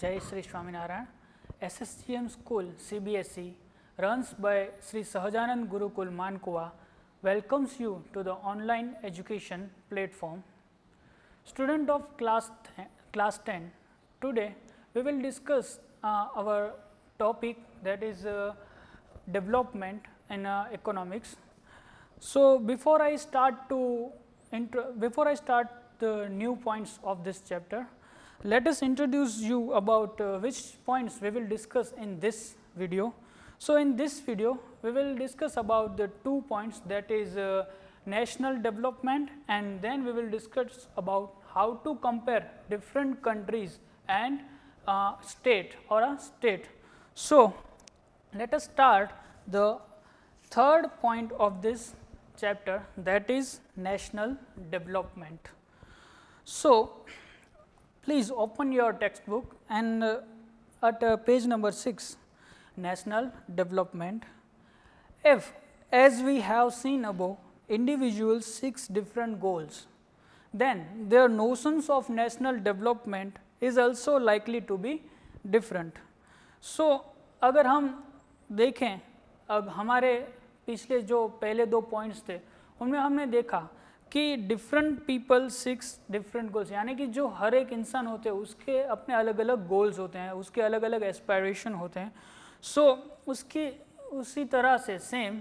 Jai Sri Swaminarayan. SSGM school CBSE runs by Sri Sahajanand Gurukul Mankua welcomes you to the online education platform. Student of class, class 10, today we will discuss uh, our topic that is uh, development in uh, economics. So, before I start to before I start the new points of this chapter, let us introduce you about uh, which points we will discuss in this video. So, in this video we will discuss about the two points that is uh, national development and then we will discuss about how to compare different countries and uh, state or a state. So, let us start the third point of this chapter that is national development. So, please open your textbook and uh, at uh, page number 6 national development. If as we have seen above individuals 6 different goals, then their notions of national development is also likely to be different. So, अगर हम देखें अब हमारे पिछले जो पहले दो points थे उनमें हमने देखा कि different people six different goals यानी कि जो हर एक इंसान होते हैं उसके अपने अलग अलग गोल्स होते हैं उसके अलग अलग एस्पायरेशन होते हैं सो so, उसकी उसी तरह से same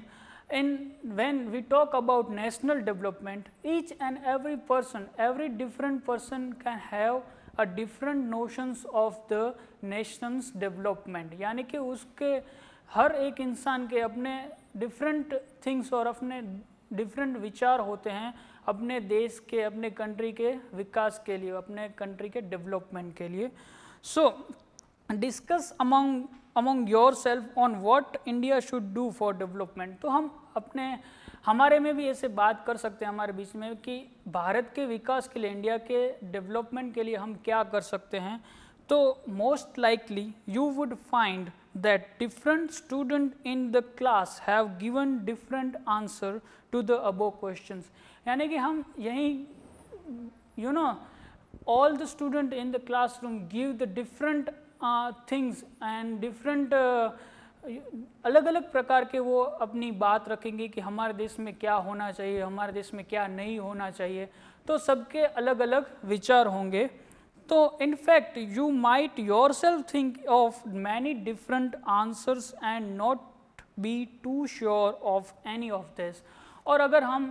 in when we talk about national development each and every person every different person can have a different notions of the nation's development यानी कि उसके हर एक इंसान के अपने डिफरेंट थिंग्स और अपने डिफरेंट विचार होते हैं अपने देश के अपने कंट्री के विकास के लिए अपने कंट्री के डेवलपमेंट के लिए so discuss among among yourself on what India should do for development तो हम अपने हमारे में भी ऐसे बात कर सकते हैं हमारे बीच में कि भारत के विकास के लिए इंडिया के डेवलपमेंट के लिए हम क्या कर सकते हैं तो most likely you would find that different student in the class have given different answer to the above questions yani ki hum yahi you know all the student in the classroom give the different uh, things and different uh, alag prakar ke wo apni baat rakhenge ki hamare desh mein kya hona chahiye hamare desh mein kya nahi hona chahiye to sabke alag alag vichar honge होंगे तो in fact you might yourself think of many different answers and not be too sure of any of this और अगर हम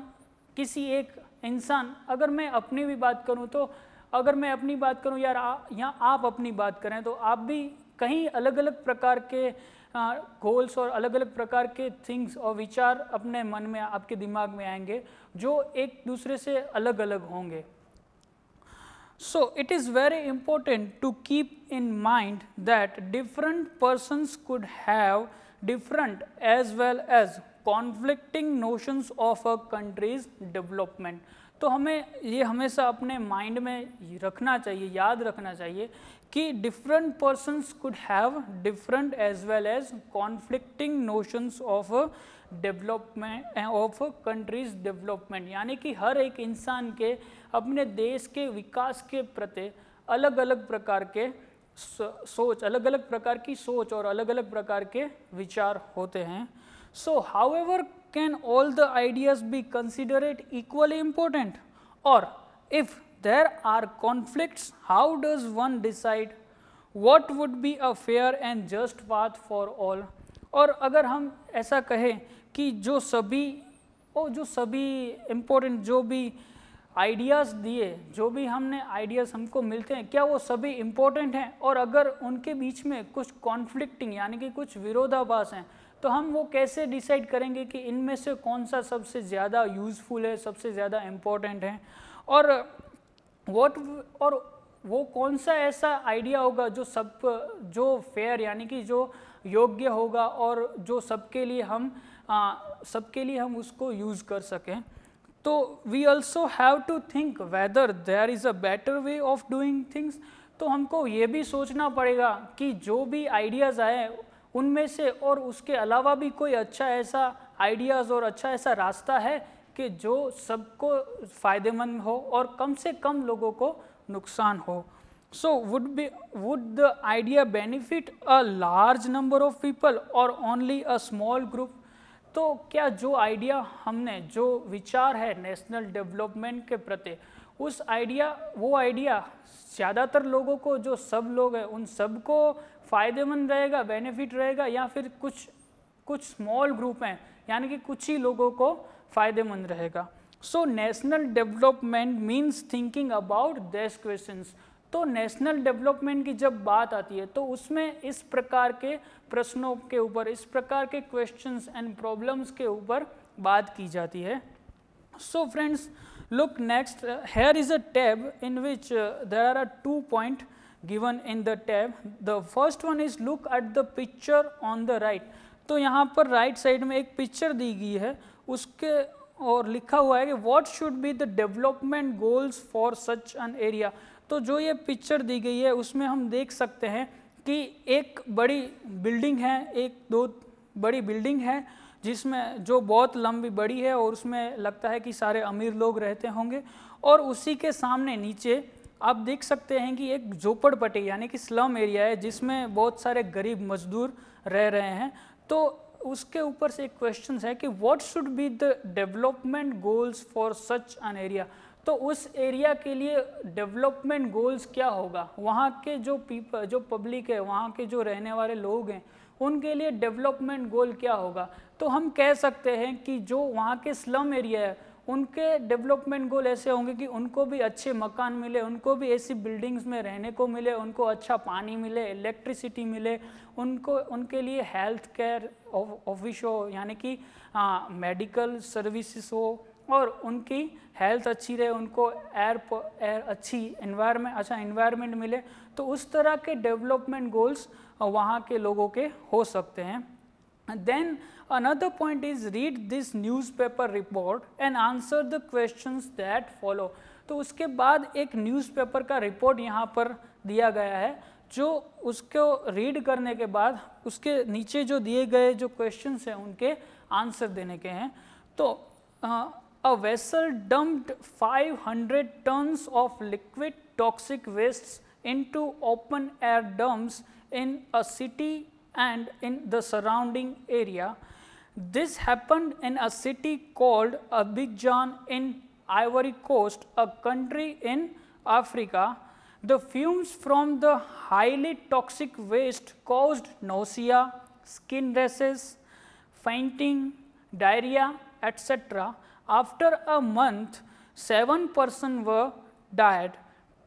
किसी एक इंसान अगर मैं अपनी भी बात करूँ तो अगर मैं अपनी बात करूँ यार या आप अपनी बात करें तो आप भी कहीं अलग अलग प्रकार के गोल्स और अलग अलग प्रकार के थिंग्स और विचार अपने मन में आपके दिमाग में आएंगे जो एक दूसरे से अलग अलग होंगे So, it is very important to keep in mind that different persons could have different as well as conflicting notions of a country's development. तो हमें ये हमेशा अपने माइंड में रखना चाहिए याद रखना चाहिए कि different persons could have different as well as conflicting notions of development of countries development यानी कि हर एक इंसान के अपने देश के विकास के प्रति अलग अलग प्रकार के सोच अलग अलग प्रकार की सोच और अलग अलग प्रकार के विचार होते हैं so however can all the ideas be considered equally important or if there are conflict how does one decide what would be a fair and just path for all और अगर हम ऐसा कहें कि जो सभी ओ जो सभी इम्पोर्टेंट जो भी आइडियाज़ दिए जो भी हमने आइडियाज़ हमको मिलते हैं क्या वो सभी इम्पोर्टेंट हैं और अगर उनके बीच में कुछ कॉन्फ्लिक्टिंग यानी कि कुछ विरोधाभास हैं तो हम वो कैसे डिसाइड करेंगे कि इनमें से कौन सा सबसे ज़्यादा यूज़फुल है सबसे ज़्यादा इम्पोर्टेंट है और वॉट और वो कौन सा ऐसा आइडिया होगा जो सब जो फेयर यानी कि जो योग्य होगा और जो सबके लिए हम हाँ, सबके लिए हम उसको यूज़ कर सकें तो we also have to think whether there is a better way of doing things तो हमको ये भी सोचना पड़ेगा कि जो भी आइडियाज़ आए उनमें से और उसके अलावा भी कोई अच्छा ऐसा आइडियाज़ और अच्छा ऐसा रास्ता है कि जो सबको फ़ायदेमंद हो और कम से कम लोगों को नुकसान हो so would be would the idea benefit a large number of people or only a small group तो क्या जो आइडिया हमने जो विचार है नेशनल डेवलपमेंट के प्रति उस आइडिया वो आइडिया ज़्यादातर लोगों को जो सब लोग हैं उन सबको फ़ायदेमंद रहेगा बेनिफिट रहेगा या फिर कुछ कुछ स्मॉल ग्रुप हैं यानी कि कुछ ही लोगों को फ़ायदेमंद रहेगा so national development means thinking about these question तो नेशनल डेवलपमेंट की जब बात आती है तो उसमें इस प्रकार के प्रश्नों के ऊपर इस प्रकार के क्वेश्चंस एंड प्रॉब्लम्स के ऊपर बात की जाती है so friends look next here is a tab in which there are are two point given in the tab the first one is look at the picture on the right तो यहाँ पर right right side में एक picture दी गई है उसके और लिखा हुआ है कि what should be the development goals for such an area तो जो ये पिक्चर दी गई है उसमें हम देख सकते हैं कि एक बड़ी बिल्डिंग है एक दो बड़ी बिल्डिंग है जिसमें जो बहुत लंबी बड़ी है और उसमें लगता है कि सारे अमीर लोग रहते होंगे और उसी के सामने नीचे आप देख सकते हैं कि एक झोपड़पट्टी यानी कि स्लम एरिया है जिसमें बहुत सारे गरीब मजदूर रह रहे हैं तो उसके ऊपर से एक क्वेश्चन है कि what should be the development goals for such an area तो उस एरिया के लिए डेवलपमेंट गोल्स क्या होगा वहाँ के जो पीप जो पब्लिक है वहाँ के जो रहने वाले लोग हैं उनके लिए डेवलपमेंट गोल क्या होगा तो हम कह सकते हैं कि जो वहाँ के स्लम एरिया है उनके डेवलपमेंट गोल ऐसे होंगे कि उनको भी अच्छे मकान मिले उनको भी ऐसी बिल्डिंग्स में रहने को मिले उनको अच्छा पानी मिले इलेक्ट्रिसिटी मिले उनको उनके लिए हेल्थ केयर ऑफिस हो यानी कि मेडिकल हाँ, सर्विसेज हो और उनकी हेल्थ अच्छी रहे उनको एयर एयर अच्छी इन्वायरमेंट अच्छा इन्वायरमेंट मिले तो उस तरह के डेवलपमेंट गोल्स वहाँ के लोगों के हो सकते हैं another point is read this newspaper report and answer the question that follow तो उसके बाद एक पेपर का रिपोर्ट यहाँ पर दिया गया है जो उसको रीड करने के बाद उसके नीचे जो दिए गए जो क्वेश्चन हैं उनके आंसर देने के हैं तो a vessel dumped 500 tons of liquid toxic wastes into open air dumps in a city and in the surrounding area. This happened in a city called Abidjan in Ivory Coast, a country in Africa. The fumes from the highly toxic waste caused nausea, skin rashes, fainting, diarrhea, etc. After After seven month, व person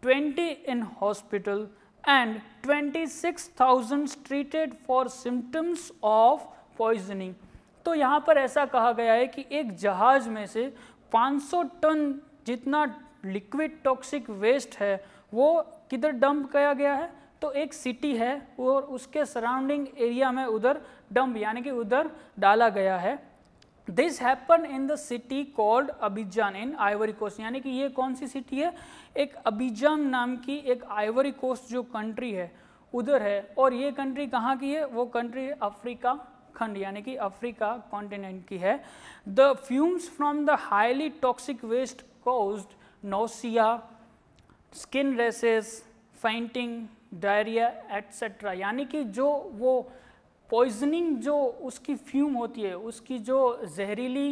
twenty in hospital and twenty six thousand treated for symptoms of poisoning तो यहाँ पर ऐसा कहा गया है कि एक जहाज में से पाँच सौ टन जितना लिक्विड टॉक्सिक वेस्ट है वो किधर डंप किया गया है तो एक सिटी है और उसके सराउंडिंग एरिया में उधर डंप यानी कि उधर डाला गया है this happen in the city called Abidjan in Ivory Coast यानी कि ये कौन सी सिटी है एक अबिजान नाम की एक आइवरी कोस्ट जो कंट्री है उधर है और ये कंट्री कहाँ की है वो कंट्री है अफ्रीका खंड यानी कि अफ्रीका कॉन्टिनेंट की है the fumes from the highly toxic waste cause nausea skin rashes fainting diarrhoea etcetera यानी कि जो वो पॉइजनिंग जो उसकी फ्यूम होती है उसकी जो जहरीली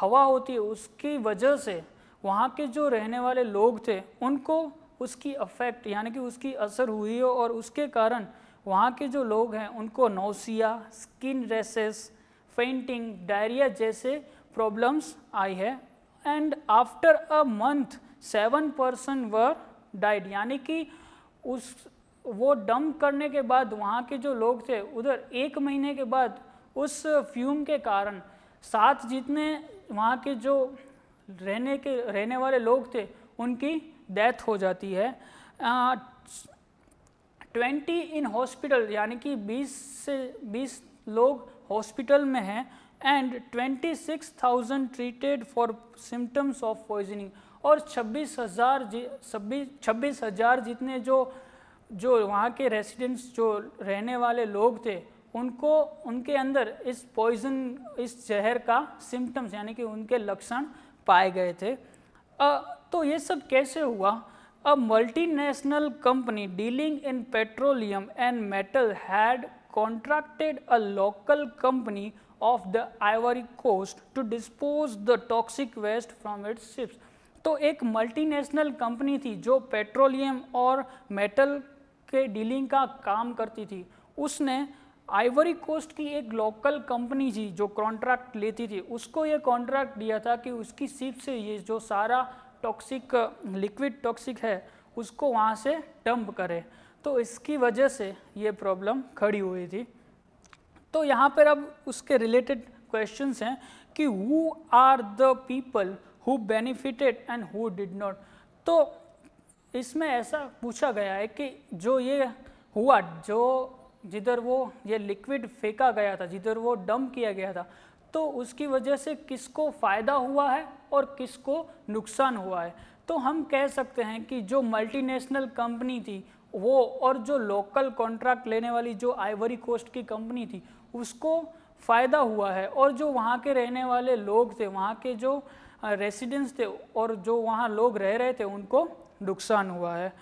हवा होती है उसकी वजह से वहाँ के जो रहने वाले लोग थे उनको उसकी अफेक्ट यानी कि उसकी असर हुई हो और उसके कारण वहाँ के जो लोग हैं उनको nausea skin rashes fainting diarrhoea जैसे प्रॉब्लम्स आई है and after a month seven percent were died यानी कि उस वो डंप करने के बाद वहाँ के जो लोग थे उधर एक महीने के बाद उस फ्यूम के कारण साथ जितने वहाँ के जो रहने के रहने वाले लोग थे उनकी डेथ हो जाती है ट्वेंटी इन हॉस्पिटल यानी कि बीस से बीस लोग हॉस्पिटल में हैं and twenty six thousand treated for symptoms of poisoning और छब्बीस हज़ार छब्बीस छब्बीस हज़ार जितने जो जो वहाँ के रेसिडेंट्स जो रहने वाले लोग थे उनको उनके अंदर इस पॉइजन इस जहर का सिम्टम्स यानी कि उनके लक्षण पाए गए थे आ, तो ये सब कैसे हुआ a multinational company dealing in petroleum and metal had contracted a local company of the Ivory Coast to dispose the toxic waste from its ships तो एक मल्टीनेशनल कंपनी थी जो पेट्रोलियम और मेटल के डीलिंग का काम करती थी उसने आइवरी कोस्ट की एक लोकल कंपनी थी जो कॉन्ट्रैक्ट लेती थी उसको ये कॉन्ट्रैक्ट दिया था कि उसकी सिप से ये जो सारा टॉक्सिक लिक्विड टॉक्सिक है उसको वहाँ से डंप करे तो इसकी वजह से ये प्रॉब्लम खड़ी हुई थी तो यहाँ पर अब उसके रिलेटेड क्वेश्चन हैं कि who are the people who benefited and who did not तो इसमें ऐसा पूछा गया है कि जो ये हुआ जो जिधर वो ये लिक्विड फेंका गया था जिधर वो डम्प किया गया था तो उसकी वजह से किसको फ़ायदा हुआ है और किसको नुकसान हुआ है तो हम कह सकते हैं कि जो मल्टीनेशनल कंपनी थी वो और जो लोकल कॉन्ट्रैक्ट लेने वाली जो आइवरी कोस्ट की कंपनी थी उसको फ़ायदा हुआ है और जो वहाँ के रहने वाले लोग थे वहाँ के जो रेसिडेंट्स थे और जो वहाँ लोग रह रहे थे उनको नुकसान हुआ है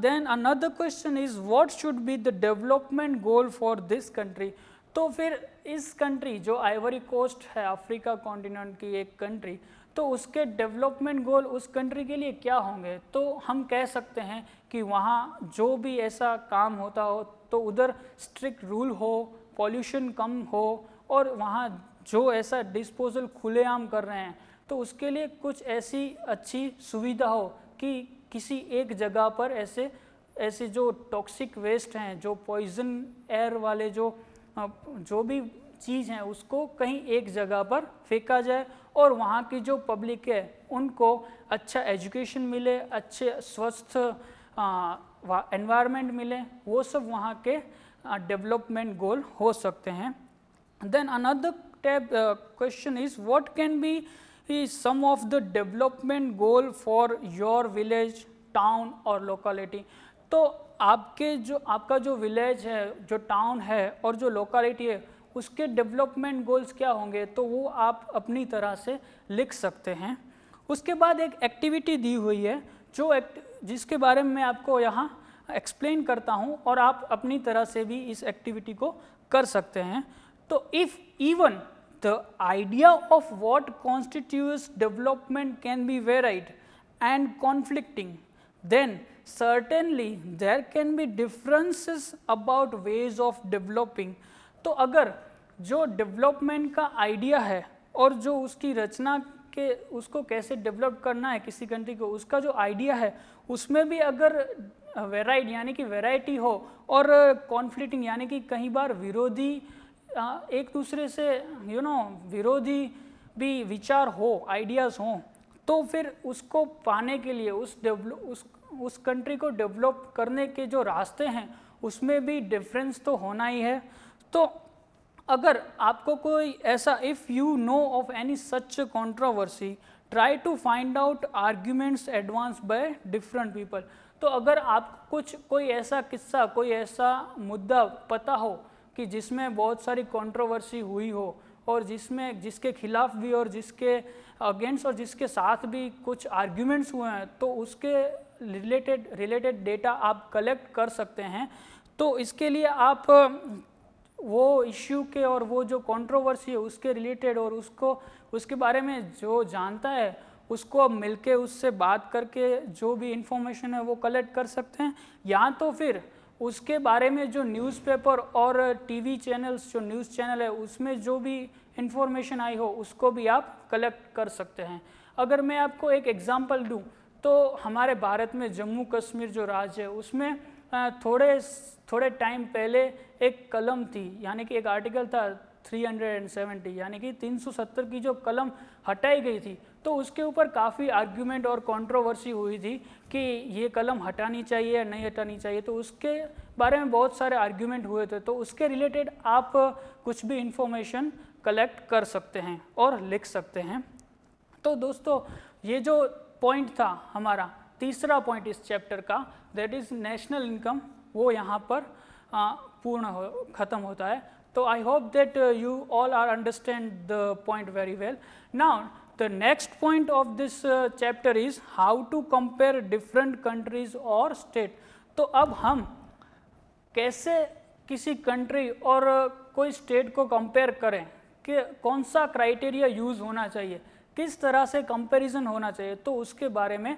then another question is what should be the development goal for this country तो फिर इस कंट्री जो आइवरी कोस्ट है अफ्रीका कॉन्टिनेंट की एक कंट्री तो उसके डेवलपमेंट गोल उस कंट्री के लिए क्या होंगे तो हम कह सकते हैं कि वहाँ जो भी ऐसा काम होता हो तो उधर स्ट्रिक्ट रूल हो पॉल्यूशन कम हो और वहाँ जो ऐसा डिस्पोजल खुलेआम कर रहे हैं तो उसके लिए कुछ ऐसी अच्छी सुविधा हो कि किसी एक जगह पर ऐसे ऐसे जो टॉक्सिक वेस्ट हैं जो पॉइजन एयर वाले जो जो भी चीज़ हैं उसको कहीं एक जगह पर फेंका जाए और वहाँ की जो पब्लिक है उनको अच्छा एजुकेशन मिले अच्छे स्वस्थ एनवायरनमेंट मिले वो सब वहाँ के डेवलपमेंट गोल हो सकते हैं then another tab question is what can be is some of the development goal for your village town or locality तो आपके जो आपका जो विलेज है जो टाउन है और जो लोकेलिटी है उसके डेवलपमेंट गोल्स क्या होंगे तो वो आप अपनी तरह से लिख सकते हैं उसके बाद एक एक्टिविटी दी हुई है जो एक्ट जिसके बारे में आपको यहाँ एक्सप्लेन करता हूँ और आप अपनी तरह से भी इस एक्टिविटी को कर सकते हैं तो if even the idea of what constitutes development can be varied and conflicting, then certainly there can be differences about ways of developing. to agar jo development ka idea hai aur jo uski rachna ke usko kaise develop karna hai kisi country ko uska jo idea hai usme bhi agar varied यानी कि variety हो और conflicting यानी कि कई बार विरोधी एक दूसरे से यू you नो know, विरोधी भी विचार हो आइडियाज़ हों तो फिर उसको पाने के लिए उस डेवलप उस उस कंट्री को डेवलप करने के जो रास्ते हैं उसमें भी डिफरेंस तो होना ही है तो अगर आपको कोई ऐसा if you know of any such controversy try to find out arguments advance by different people तो अगर आप कुछ कोई ऐसा किस्सा कोई ऐसा मुद्दा पता हो कि जिसमें बहुत सारी कंट्रोवर्सी हुई हो और जिसमें जिसके खिलाफ भी और जिसके अगेंस्ट और जिसके साथ भी कुछ आर्ग्यूमेंट्स हुए हैं तो उसके रिलेटेड रिलेटेड डेटा आप कलेक्ट कर सकते हैं तो इसके लिए आप वो इश्यू के और वो जो कंट्रोवर्सी है उसके रिलेटेड और उसको उसके बारे में जो जानता है उसको अब मिलके उससे बात करके जो भी इन्फॉर्मेशन है वो कलेक्ट कर सकते हैं या तो फिर उसके बारे में जो न्यूज़पेपर और टीवी चैनल्स जो न्यूज़ चैनल है उसमें जो भी इन्फॉर्मेशन आई हो उसको भी आप कलेक्ट कर सकते हैं अगर मैं आपको एक एग्ज़ाम्पल दूँ तो हमारे भारत में जम्मू कश्मीर जो राज्य है उसमें थोड़े थोड़े टाइम पहले एक कलम थी यानी कि एक आर्टिकल था 370 यानी कि 370 की जो कलम हटाई गई थी तो उसके ऊपर काफ़ी आर्ग्यूमेंट और कंट्रोवर्सी हुई थी कि ये कलम हटानी चाहिए या नहीं हटानी चाहिए तो उसके बारे में बहुत सारे आर्ग्यूमेंट हुए थे तो उसके रिलेटेड आप कुछ भी इन्फॉर्मेशन कलेक्ट कर सकते हैं और लिख सकते हैं तो दोस्तों ये जो पॉइंट था हमारा तीसरा पॉइंट इस चैप्टर का दैट इज़ नेशनल इनकम वो यहाँ पर आ, पूर्ण हो ख़त्म होता है तो I hope that you all are understand the point very well now The next point of this uh, chapter is how to compare different countries or state. तो अब हम कैसे किसी कंट्री और uh, कोई स्टेट को कंपेयर करें कि कौन सा क्राइटेरिया यूज़ होना चाहिए किस तरह से कंपैरिजन होना चाहिए तो उसके बारे में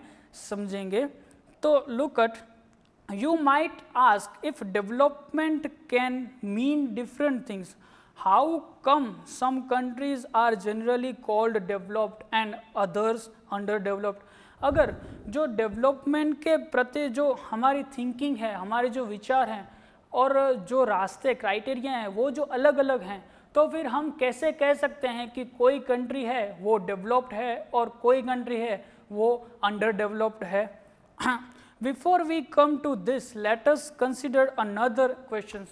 समझेंगे तो look at you might ask if development can mean different things how come some countries are generally called developed and others underdeveloped अगर जो डेवलपमेंट के प्रति जो हमारी थिंकिंग है हमारे जो विचार हैं और जो रास्ते क्राइटेरिया हैं वो जो अलग अलग हैं तो फिर हम कैसे कह सकते हैं कि कोई कंट्री है वो डेवलप्ड है और कोई कंट्री है वो अंडर डेवलप्ड है before we come to this let's consider another question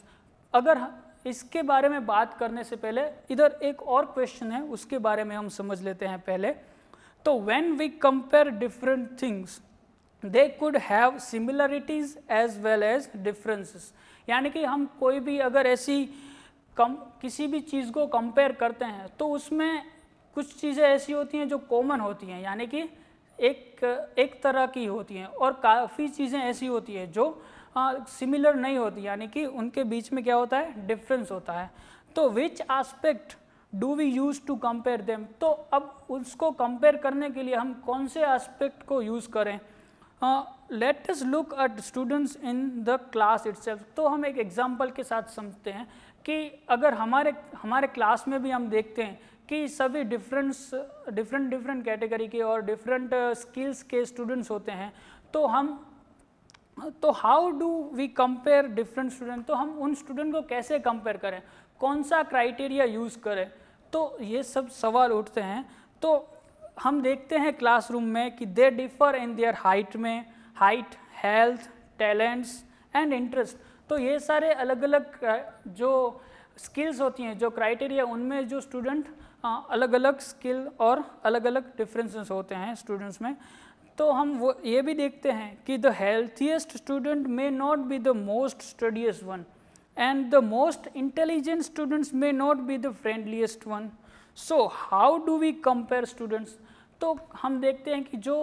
अगर इसके बारे में बात करने से पहले इधर एक और क्वेश्चन है उसके बारे में हम समझ लेते हैं पहले तो when we compare different things they could have similarities as well as differences यानी कि हम कोई भी अगर ऐसी कम किसी भी चीज़ को कंपेयर करते हैं तो उसमें कुछ चीज़ें ऐसी होती हैं जो कॉमन होती हैं यानी कि एक एक तरह की होती हैं और काफ़ी चीज़ें ऐसी होती हैं जो सिमिलर हाँ, नहीं होती यानी कि उनके बीच में क्या होता है डिफरेंस होता है तो which aspect do we use to compare them तो अब उसको कंपेयर करने के लिए हम कौन से आस्पेक्ट को यूज़ करें let look at students in the class itself तो हम एक एग्जाम्पल के साथ समझते हैं कि अगर हमारे हमारे क्लास में भी हम देखते हैं कि सभी डिफरेंट्स डिफरेंट डिफरेंट कैटेगरी के और डिफरेंट स्किल्स के स्टूडेंट्स होते हैं तो हम तो how do we compare different student तो हम उन स्टूडेंट को कैसे कंपेयर करें कौन सा क्राइटेरिया यूज़ करें तो ये सब सवाल उठते हैं तो हम देखते हैं क्लासरूम में कि they differ in their height में height health talents and interest तो ये सारे अलग अलग जो स्किल्स होती हैं जो क्राइटेरिया उनमें जो स्टूडेंट अलग अलग स्किल और अलग अलग डिफरेंसेस होते हैं स्टूडेंट्स में तो हम वो ये भी देखते हैं कि the healthiest student may not be the most studious one and the most intelligent students may not be the friendliest one so how do we compare students तो हम देखते हैं कि जो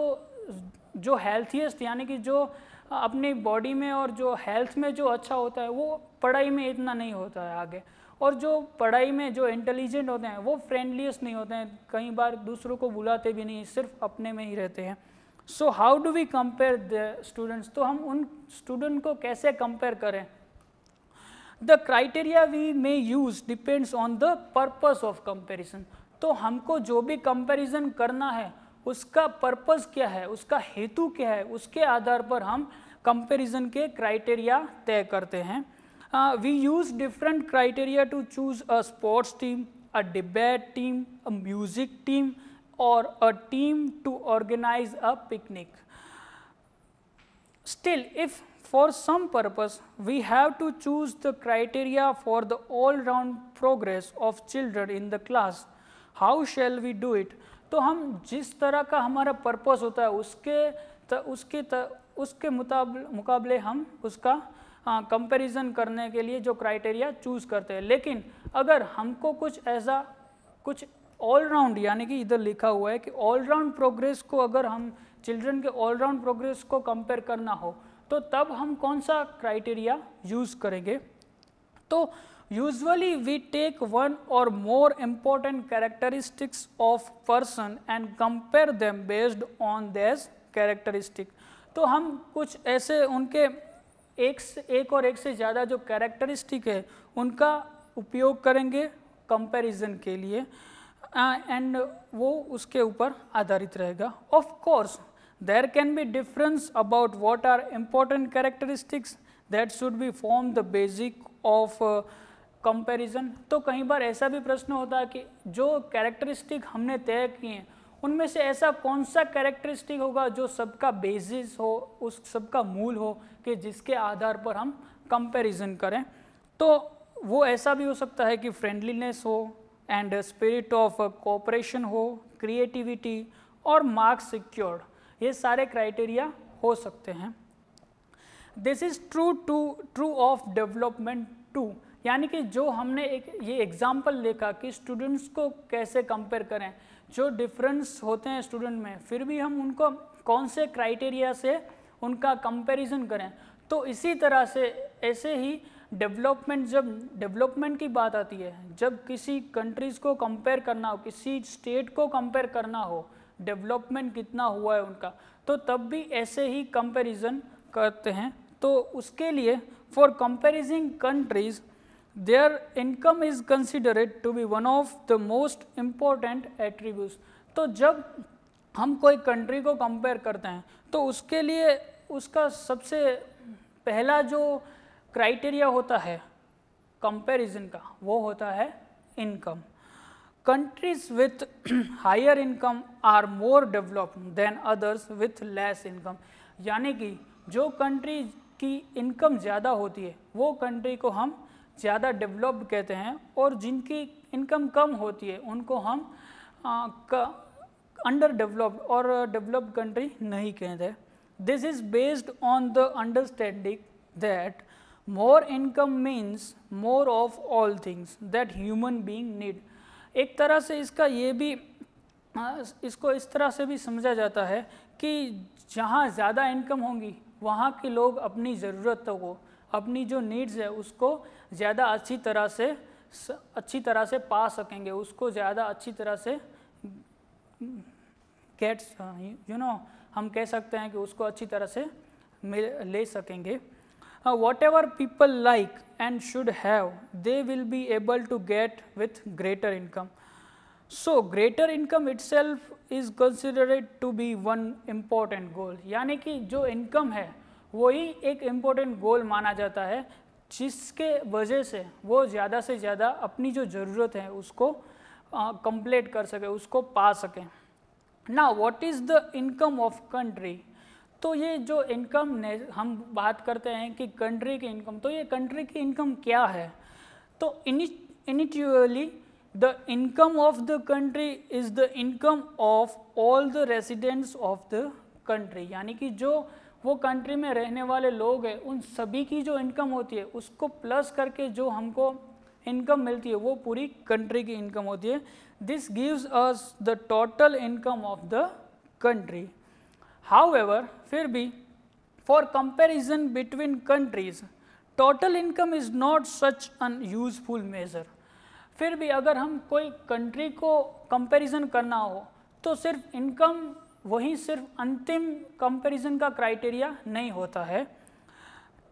जो हेल्थीएस्ट यानी कि जो अपनी बॉडी में और जो हेल्थ में जो अच्छा होता है वो पढ़ाई में इतना नहीं होता है आगे और जो पढ़ाई में जो इंटेलिजेंट होते हैं वो फ्रेंडलीस्ट नहीं होते हैं कई बार दूसरों को बुलाते भी नहीं सिर्फ अपने में ही रहते हैं so how do we compare the students तो हम उन स्टूडेंट को कैसे कंपेयर करें the criteria we may use depends on the purpose of comparison तो हमको जो भी कंपेरिजन करना है उसका पर्पज़ क्या है उसका हेतु क्या है उसके आधार पर हम कंपेरिजन के क्राइटेरिया तय करते हैं we use different criteria to choose a sports team a debate team a music team or a team to organize a picnic. Still, if for some purpose we have to choose the criteria for the all round progress of children in the class, how shall we do it? तो हम जिस तरह का हमारा purpose होता है उसके त, उसके त, उसके मुकाबले हम उसका कंपैरिजन करने के लिए जो क्राइटेरिया चूज़ करते हैं लेकिन अगर हमको कुछ ऐसा कुछ ऑलराउंड यानी कि इधर लिखा हुआ है कि ऑलराउंड प्रोग्रेस को अगर हम चिल्ड्रन के ऑलराउंड प्रोग्रेस को कंपेयर करना हो तो तब हम कौन सा क्राइटेरिया यूज़ करेंगे तो usually we take one or more important characteristics of person and compare them based on these characteristic तो हम कुछ ऐसे उनके एक से एक और एक से ज़्यादा जो कैरेक्टरिस्टिक है उनका उपयोग करेंगे कंपेरिजन के लिए एंड वो उसके ऊपर आधारित रहेगा of course there can be difference about what are important characteristics that should be form the basic of comparison तो कई बार ऐसा भी प्रश्न होता है कि जो कैरेक्टरिस्टिक हमने तय किए हैं उनमें से ऐसा कौन सा कैरेक्टरिस्टिक होगा जो सबका बेसिस हो उस सबका मूल हो कि जिसके आधार पर हम कंपैरिजन करें तो वो ऐसा भी हो सकता है कि फ्रेंडलीनेस हो एंड स्पिरिट ऑफ कोऑपरेशन हो क्रिएटिविटी और मार्क्स सिक्योर्ड ये सारे क्राइटेरिया हो सकते हैं this is true to true of development too यानी कि जो हमने एक ये एग्ज़ाम्पल देखा कि स्टूडेंट्स को कैसे कंपेयर करें जो डिफरेंस होते हैं स्टूडेंट में फिर भी हम उनको कौन से क्राइटेरिया से उनका कंपैरिजन करें तो इसी तरह से ऐसे ही डेवलपमेंट जब डेवलपमेंट की बात आती है जब किसी कंट्रीज़ को कंपेयर करना हो किसी स्टेट को कंपेयर करना हो डेवलपमेंट कितना हुआ है उनका तो तब भी ऐसे ही कंपेरिजन करते हैं तो उसके लिए for comparing countries their income is considered to be one of the most important attribute तो जब हम कोई कंट्री को कंपेयर करते हैं तो उसके लिए उसका सबसे पहला जो क्राइटेरिया होता है कंपैरिजन का वो होता है income countries with higher income are more developed than others with less income यानी कि जो कंट्री की इनकम ज़्यादा होती है वो कंट्री को हम ज़्यादा डेवलप्ड कहते हैं और जिनकी इनकम कम होती है उनको हम अंडर डेवलप्ड और डेवलप्ड कंट्री नहीं कहते this is based on the understanding that more income means more of all things that human being need एक तरह से इसका ये भी इसको इस तरह से भी समझा जाता है कि जहाँ ज़्यादा इनकम होगी वहाँ के लोग अपनी ज़रूरतों को अपनी जो नीड्स है उसको ज़्यादा अच्छी तरह से अच्छी तरह से पा सकेंगे उसको ज़्यादा अच्छी तरह से गेट्स यू नो हम कह सकते हैं कि उसको अच्छी तरह से ले सकेंगे Now, whatever people like and should have, they will be able to get with greater income. So, greater income itself is considered to be one important goal यानी कि जो income है वही एक important goal माना जाता है जिसके वजह से वो ज़्यादा से ज़्यादा अपनी जो ज़रूरत है उसको कंप्लीट कर सके उसको पा सके ना what is the income of country तो ये जो इनकम हम बात करते हैं कि कंट्री की इनकम तो ये कंट्री की इनकम क्या है तो initially the income of the country is the income of all the residents of the country यानी कि जो वो कंट्री में रहने वाले लोग हैं उन सभी की जो इनकम होती है उसको प्लस करके जो हमको इनकम मिलती है वो पूरी कंट्री की इनकम होती है this gives us the total income of the country However, फिर भी for comparison between countries, total income is not such an useful measure. फिर भी अगर हम कोई कंट्री को कंपैरिजन करना हो तो सिर्फ इनकम वही सिर्फ अंतिम कंपैरिजन का क्राइटेरिया नहीं होता है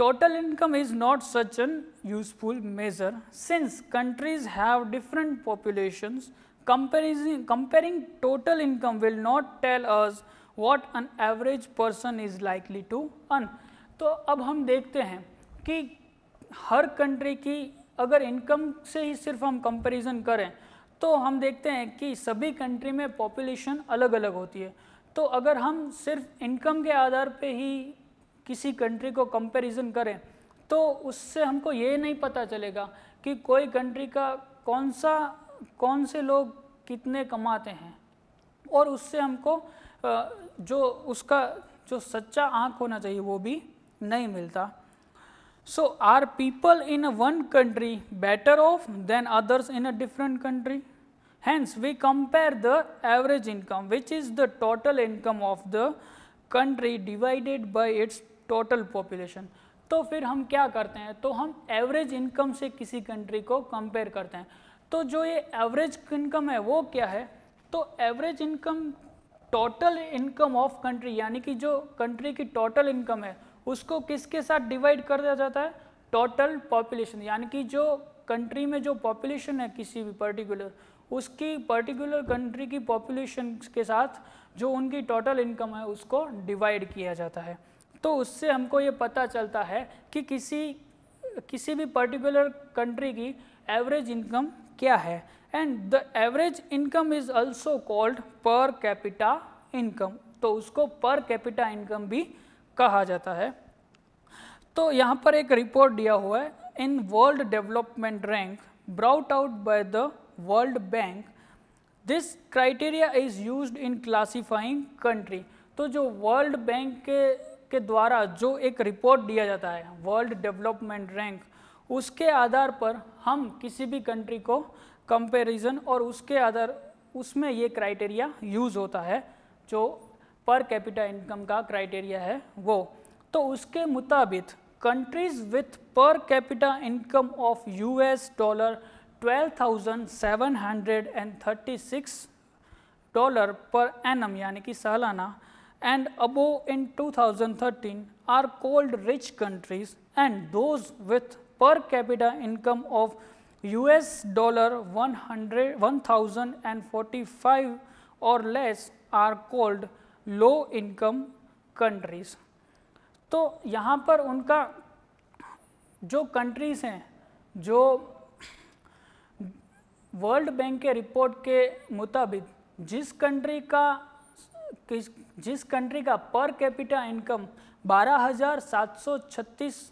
total income is not such an useful measure since countries have different populations comparing comparing total income will not tell us what an average person is likely to earn तो अब हम देखते हैं कि हर कंट्री की अगर इनकम से ही सिर्फ हम कंपैरिजन करें तो हम देखते हैं कि सभी कंट्री में पॉपुलेशन अलग अलग होती है तो अगर हम सिर्फ इनकम के आधार पे ही किसी कंट्री को कंपैरिजन करें तो उससे हमको ये नहीं पता चलेगा कि कोई कंट्री का कौन सा कौन से लोग कितने कमाते हैं और उससे हमको जो उसका जो सच्चा आँख होना चाहिए वो भी नहीं मिलता so are people in one country better off than others in a different country hence we compare the average income which is the total income of the country divided by its total population तो फिर हम क्या करते हैं तो हम average income से किसी कंट्री को कंपेयर करते हैं तो जो ये एवरेज इनकम है वो क्या है तो average income total income of country यानी कि जो कंट्री की टोटल इनकम है उसको किसके साथ डिवाइड कर दिया जाता है टोटल पॉपुलेशन यानी कि जो कंट्री में जो पॉपुलेशन है किसी भी पर्टिकुलर उसकी पर्टिकुलर कंट्री की पॉपुलेशन के साथ जो उनकी टोटल इनकम है उसको डिवाइड किया जाता है तो उससे हमको ये पता चलता है कि किसी किसी भी पर्टिकुलर कंट्री की एवरेज इनकम क्या है and the average income is also called per capita income तो उसको पर कैपिटा इनकम भी कहा जाता है तो यहाँ पर एक रिपोर्ट दिया हुआ है in world development rank brought out by the World Bank this criteria is use in classifying country तो जो वर्ल्ड बैंक के के द्वारा जो एक रिपोर्ट दिया जाता है वर्ल्ड डेवलपमेंट रैंक उसके आधार पर हम किसी भी कंट्री को कंपैरिजन और उसके आधार उसमें ये क्राइटेरिया यूज़ होता है जो पर कैपिटा इनकम का क्राइटेरिया है वो तो उसके मुताबिक countries with per capita income of US dollar 12,736 dollar per annum यानी कि सालाना in two thousand 2013 are called rich countries and those with per capita income of US dollar one one hundred thousand and forty five और less are called low income countries तो यहाँ पर उनका जो countries हैं जो वर्ल्ड बैंक के report के मुताबिक जिस कंट्री का किस जिस कंट्री का पर कैपिटा इनकम बारह हजार सात सौ छत्तीस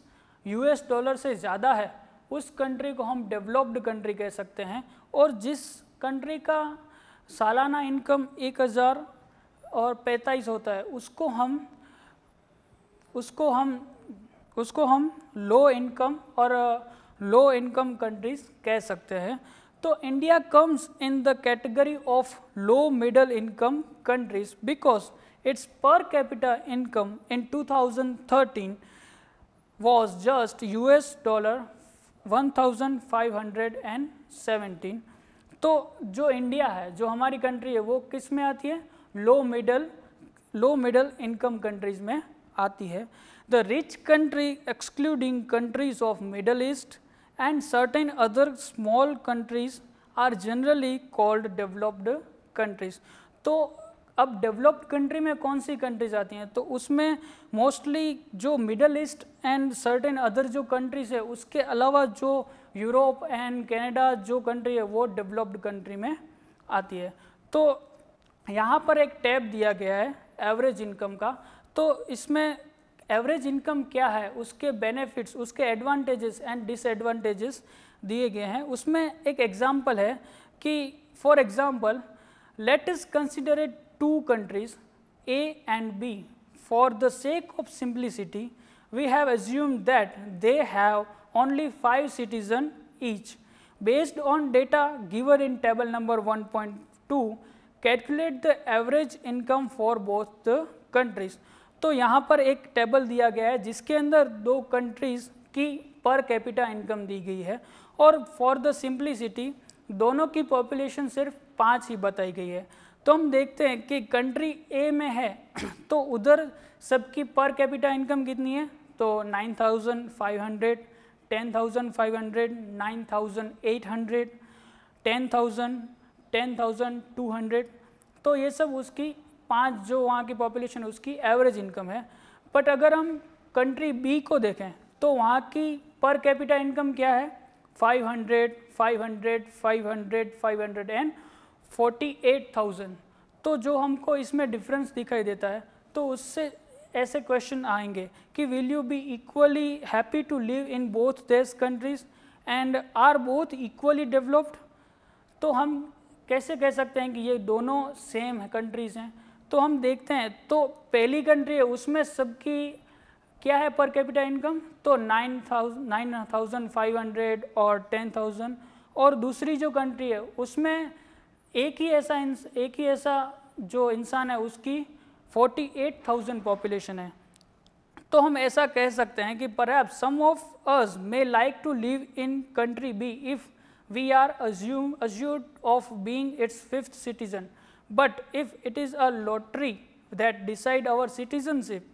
यूएस डॉलर से ज़्यादा है उस कंट्री को हम डेवलप्ड कंट्री कह सकते हैं और जिस कंट्री का सालाना इनकम एक हज़ार और पैंतालीस होता है उसको हम उसको हम उसको हम लो इनकम और लो इनकम कंट्रीज कह सकते हैं तो India comes in the category of low middle income countries because it's per capita income in 2013 was just US dollar 1517 तो जो इंडिया है जो हमारी कंट्री है वो किस में आती है low middle low middle income countries में आती है the rich country excluding countries of Middle East and certain other small countries are generally called developed countries तो अब डेवलप्ड कंट्री में कौन सी कंट्रीज आती हैं तो उसमें मोस्टली जो Middle East and certain other जो कंट्रीज है उसके अलावा जो यूरोप एंड कनाडा जो कंट्री है वो डेवलप्ड कंट्री में आती है तो यहाँ पर एक टैब दिया गया है एवरेज इनकम का तो इसमें एवरेज इनकम क्या है उसके बेनिफिट्स उसके एडवांटेजेस एंड डिसएडवांटेजेस दिए गए हैं उसमें एक एग्जांपल है कि for example let us consider a two countries A and B for the sake of simplicity we have assumed that they have only five citizen each. Based on data given in table number 1.2 calculate the average income for both the countries. तो यहाँ पर एक table दिया गया है जिसके अंदर दो कंट्रीज़ की पर कैपिटा इनकम दी गई है और फॉर द सिंप्लिसिटी दोनों की पॉपुलेशन सिर्फ पाँच ही बताई गई है तो हम देखते हैं कि कंट्री ए में है तो उधर सबकी पर कैपिटा इनकम कितनी है तो 9,500, 10,500, 9,800, 10,000, 10,200 तो ये सब उसकी पांच जो वहाँ की पॉपुलेशन उसकी एवरेज इनकम है बट अगर हम कंट्री बी को देखें तो वहाँ की पर कैपिटा इनकम क्या है 500, 500, 500, 500 एंड 48,000 तो जो हमको इसमें डिफरेंस दिखाई देता है तो उससे ऐसे क्वेश्चन आएंगे कि will you be equally happy to live in both देश countries and are both equally developed तो हम कैसे कह सकते हैं कि ये दोनों सेम है कंट्रीज़ हैं तो हम देखते हैं तो पहली कंट्री है उसमें सबकी क्या है पर कैपिटा इनकम तो nine thousand nine thousand five hundred और टेन थाउजेंड और दूसरी जो कंट्री है उसमें एक ही ऐसा एक ही ऐसा जो इंसान है उसकी 48,000 पॉपुलेशन है तो हम ऐसा कह सकते हैं कि पर some of us may like to live in country B if we are assume assured of being its fifth citizen but if it is a lottery that decide our citizenship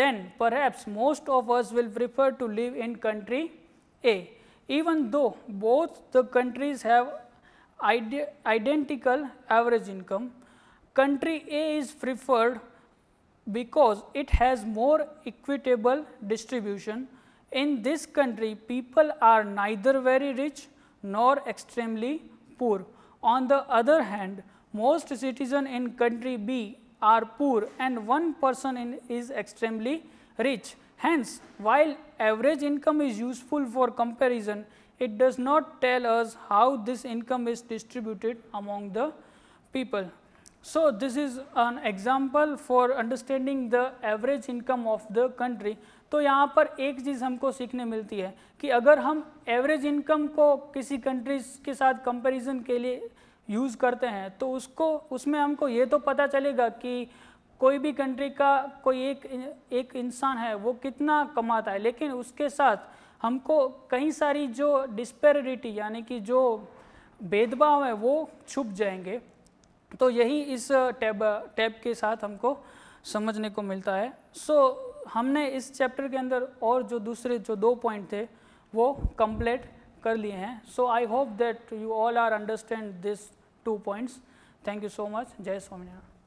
then per most of us will prefer to live in country A even though both the countries have ide identical average income. Country A is preferred because it has more equitable distribution. In this country, people are neither very rich nor extremely poor. On the other hand, most citizens in country B are poor and one person is extremely rich. Hence, while average income is useful for comparison, it does not tell us how this income is distributed among the people. So, this is an example for understanding the average income of the country. तो यहाँ पर एक चीज़ हमको सीखने मिलती है कि अगर हम एवरेज इनकम को किसी कंट्रीज़ के साथ कंपैरिजन के लिए यूज़ करते हैं तो उसको उसमें हमको ये तो पता चलेगा कि कोई भी कंट्री का कोई एक एक इंसान है वो कितना कमाता है लेकिन उसके साथ हमको कई सारी जो डिस्पेरिटी यानी कि जो भेदभाव है वो छुप जाएंगे तो यही इस टैब टैब के साथ हमको समझने को मिलता है सो so, हमने इस चैप्टर के अंदर और जो दूसरे जो दो पॉइंट थे वो कंप्लीट कर लिए हैं so I hope that you all are understand this two points thank you so much जय स्वामीनारायण